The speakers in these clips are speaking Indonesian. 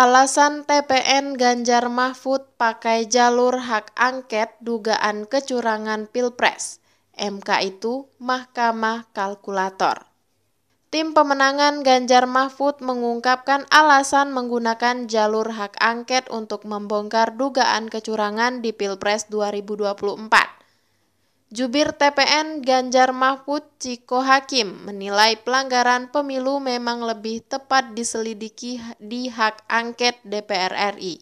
Alasan TPN Ganjar Mahfud pakai jalur hak angket dugaan kecurangan Pilpres. MK itu Mahkamah Kalkulator. Tim pemenangan Ganjar Mahfud mengungkapkan alasan menggunakan jalur hak angket untuk membongkar dugaan kecurangan di Pilpres 2024. Jubir TPN Ganjar Mahfud Ciko Hakim menilai pelanggaran pemilu memang lebih tepat diselidiki di hak angket DPR RI.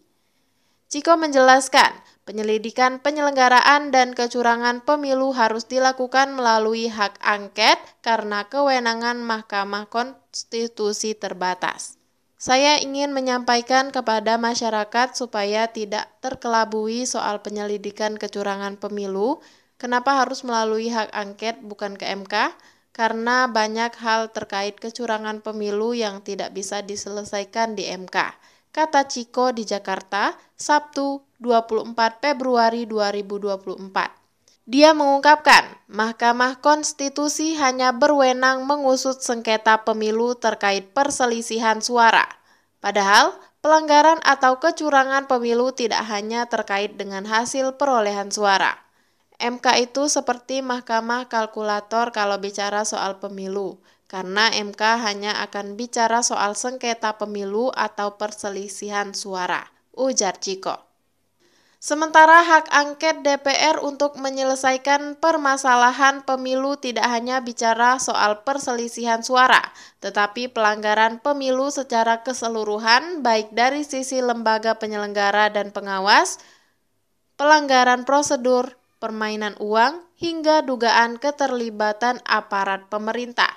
Ciko menjelaskan, penyelidikan penyelenggaraan dan kecurangan pemilu harus dilakukan melalui hak angket karena kewenangan Mahkamah Konstitusi terbatas. Saya ingin menyampaikan kepada masyarakat supaya tidak terkelabui soal penyelidikan kecurangan pemilu Kenapa harus melalui hak angket bukan ke MK? Karena banyak hal terkait kecurangan pemilu yang tidak bisa diselesaikan di MK. Kata Ciko di Jakarta, Sabtu 24 Februari 2024. Dia mengungkapkan, Mahkamah Konstitusi hanya berwenang mengusut sengketa pemilu terkait perselisihan suara. Padahal, pelanggaran atau kecurangan pemilu tidak hanya terkait dengan hasil perolehan suara. MK itu seperti mahkamah kalkulator kalau bicara soal pemilu, karena MK hanya akan bicara soal sengketa pemilu atau perselisihan suara, ujar Ciko. Sementara hak angket DPR untuk menyelesaikan permasalahan pemilu tidak hanya bicara soal perselisihan suara, tetapi pelanggaran pemilu secara keseluruhan baik dari sisi lembaga penyelenggara dan pengawas, pelanggaran prosedur, permainan uang, hingga dugaan keterlibatan aparat pemerintah.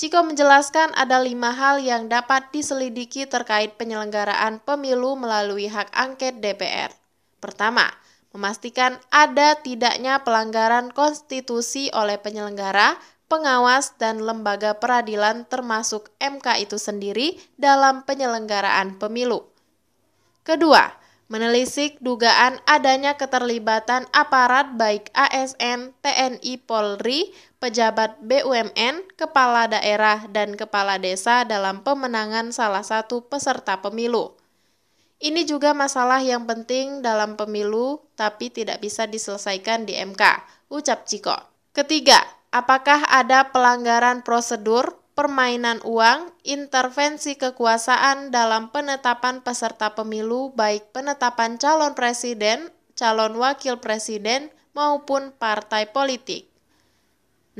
Ciko menjelaskan ada lima hal yang dapat diselidiki terkait penyelenggaraan pemilu melalui hak angket DPR. Pertama, memastikan ada tidaknya pelanggaran konstitusi oleh penyelenggara, pengawas, dan lembaga peradilan termasuk MK itu sendiri dalam penyelenggaraan pemilu. Kedua, menelisik dugaan adanya keterlibatan aparat baik ASN, TNI, Polri, pejabat BUMN, kepala daerah, dan kepala desa dalam pemenangan salah satu peserta pemilu. Ini juga masalah yang penting dalam pemilu, tapi tidak bisa diselesaikan di MK, ucap Ciko. Ketiga, apakah ada pelanggaran prosedur permainan uang, intervensi kekuasaan dalam penetapan peserta pemilu, baik penetapan calon presiden, calon wakil presiden, maupun partai politik.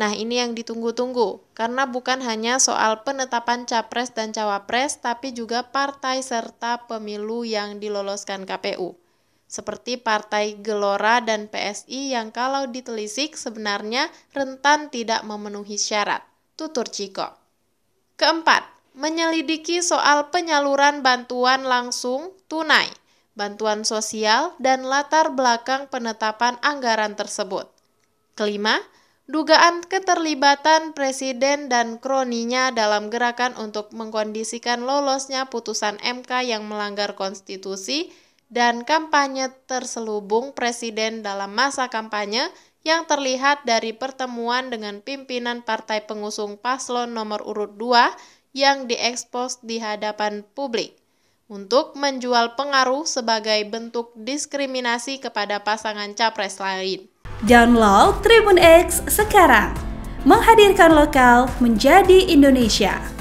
Nah, ini yang ditunggu-tunggu, karena bukan hanya soal penetapan capres dan cawapres, tapi juga partai serta pemilu yang diloloskan KPU. Seperti partai Gelora dan PSI yang kalau ditelisik sebenarnya rentan tidak memenuhi syarat. Tutur Cikok. Keempat, menyelidiki soal penyaluran bantuan langsung tunai, bantuan sosial, dan latar belakang penetapan anggaran tersebut. Kelima, dugaan keterlibatan presiden dan kroninya dalam gerakan untuk mengkondisikan lolosnya putusan MK yang melanggar konstitusi dan kampanye terselubung presiden dalam masa kampanye yang terlihat dari pertemuan dengan pimpinan partai pengusung paslon nomor urut 2 yang diekspos di hadapan publik untuk menjual pengaruh sebagai bentuk diskriminasi kepada pasangan capres lain. Download Tribun X sekarang, menghadirkan lokal menjadi Indonesia.